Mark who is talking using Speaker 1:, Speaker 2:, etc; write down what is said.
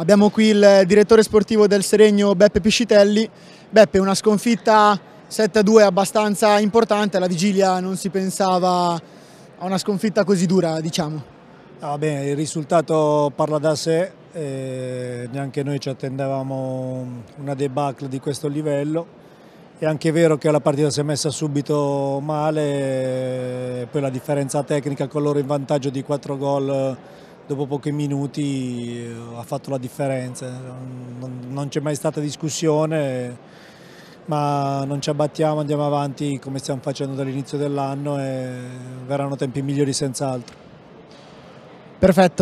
Speaker 1: Abbiamo qui il direttore sportivo del Seregno Beppe Piscitelli. Beppe, una sconfitta 7-2 abbastanza importante, alla vigilia non si pensava a una sconfitta così dura, diciamo.
Speaker 2: Ah, bene, il risultato parla da sé, eh, neanche noi ci attendevamo una debacle di questo livello. È anche vero che la partita si è messa subito male, poi la differenza tecnica con loro in vantaggio di 4 gol dopo pochi minuti eh, ha fatto la differenza, non, non c'è mai stata discussione ma non ci abbattiamo, andiamo avanti come stiamo facendo dall'inizio dell'anno e verranno tempi migliori senz'altro. Perfetto.